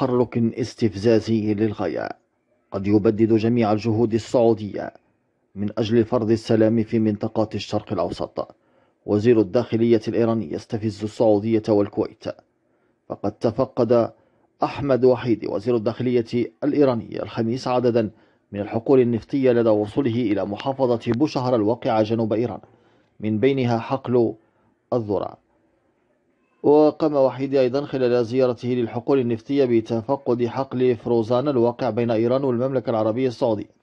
تحرك استفزازي للغاية قد يبدد جميع الجهود السعودية من أجل فرض السلام في منطقة الشرق الأوسط وزير الداخلية الإيراني يستفز السعودية والكويت فقد تفقد أحمد وحيد وزير الداخلية الإيراني الخميس عددا من الحقول النفطية لدى وصوله إلى محافظة بوشهر الواقعة جنوب إيران من بينها حقل الذرة وقام وحيدي أيضا خلال زيارته للحقول النفطية بتفقد حقل فروزان الواقع بين إيران والمملكة العربية السعودية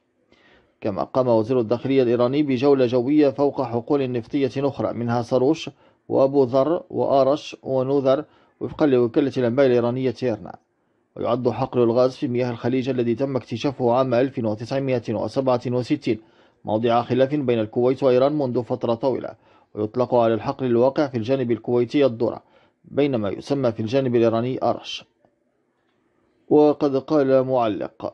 كما قام وزير الداخلية الإيراني بجولة جوية فوق حقول نفطية أخرى منها صاروش وأبو ذر وآرش ونوذر وفقا لوكالة الأنباء الإيرانية تيرنا ويعد حقل الغاز في مياه الخليج الذي تم اكتشافه عام 1967 موضع خلاف بين الكويت وإيران منذ فترة طويلة ويطلق على الحقل الواقع في الجانب الكويتي الدرة بينما يسمى في الجانب الإيراني أرش وقد قال معلق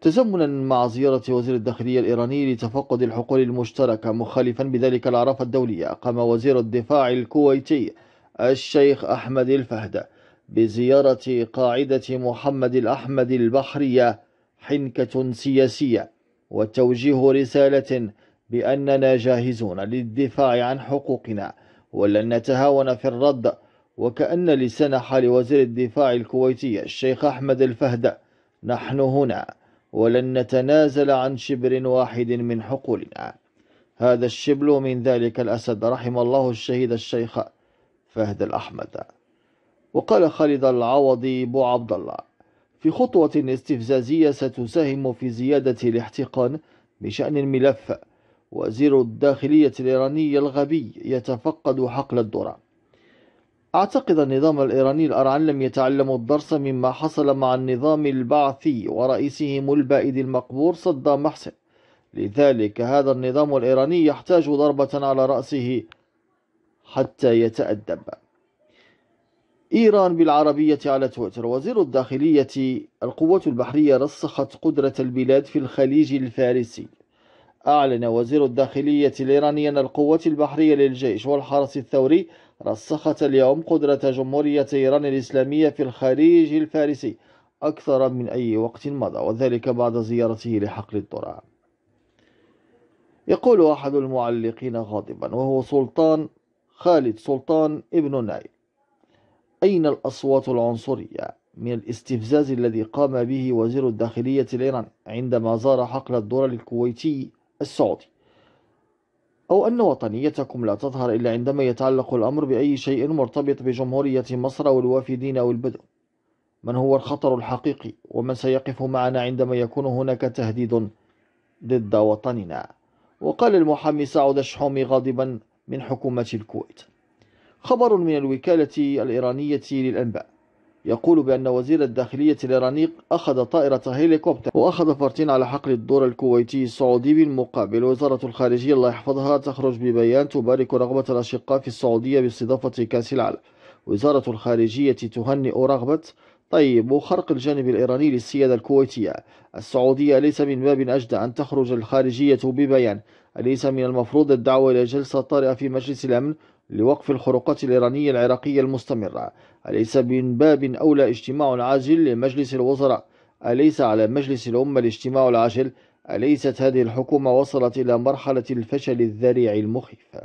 تزمنا مع زيارة وزير الداخلية الإيراني لتفقد الحقول المشتركة مخالفا بذلك العرافة الدولية قام وزير الدفاع الكويتي الشيخ أحمد الفهد بزيارة قاعدة محمد الأحمد البحرية حنكة سياسية وتوجيه رسالة بأننا جاهزون للدفاع عن حقوقنا ولن نتهاون في الرد وكأن لسان حال وزير الدفاع الكويتي الشيخ أحمد الفهد نحن هنا ولن نتنازل عن شبر واحد من حقولنا هذا الشبل من ذلك الأسد رحم الله الشهيد الشيخ فهد الأحمد وقال خالد العوضي بو عبد الله في خطوة استفزازية ستساهم في زيادة الاحتقان بشأن الملف وزير الداخلية الإيراني الغبي يتفقد حقل الذرة أعتقد النظام الإيراني الأرعن لم يتعلموا الدرس مما حصل مع النظام البعثي ورئيسهم البائد المقبور صدام حسين. لذلك هذا النظام الإيراني يحتاج ضربة على رأسه حتى يتأدب إيران بالعربية على تويتر وزير الداخلية القوة البحرية رسخت قدرة البلاد في الخليج الفارسي أعلن وزير الداخلية الإيراني أن القوات البحرية للجيش والحرس الثوري رسخت اليوم قدرة جمهورية إيران الإسلامية في الخليج الفارسي أكثر من أي وقت مضى وذلك بعد زيارته لحقل الدرع يقول أحد المعلقين غاضبا وهو سلطان خالد سلطان ابن نايل أين الأصوات العنصرية من الاستفزاز الذي قام به وزير الداخلية الإيراني عندما زار حقل الدرع الكويتي السعودي أو أن وطنيتكم لا تظهر إلا عندما يتعلق الأمر بأي شيء مرتبط بجمهورية مصر أو الوافدين أو البدو من هو الخطر الحقيقي ومن سيقف معنا عندما يكون هناك تهديد ضد وطننا وقال المحامي سعود الشحومي غاضبا من حكومة الكويت خبر من الوكالة الإيرانية للأنباء يقول بأن وزير الداخلية الإيراني أخذ طائرة هيليكوبتر وأخذ فرتين على حقل الدور الكويتي السعودي بالمقابل وزارة الخارجية الله يحفظها تخرج ببيان تبارك رغبة الأشقاء في السعودية باستضافة كأس العالم وزارة الخارجية تهنئ رغبة طيب وخرق الجانب الإيراني للسيادة الكويتية السعودية ليس من باب أجدى أن تخرج الخارجية ببيان أليس من المفروض الدعوة إلى جلسة طارئة في مجلس الأمن لوقف الخروقات الإيرانية العراقية المستمرة أليس من باب أولى اجتماع عاجل لمجلس الوزراء أليس على مجلس الأمة الاجتماع العاجل أليست هذه الحكومة وصلت إلى مرحلة الفشل الذريع المخيف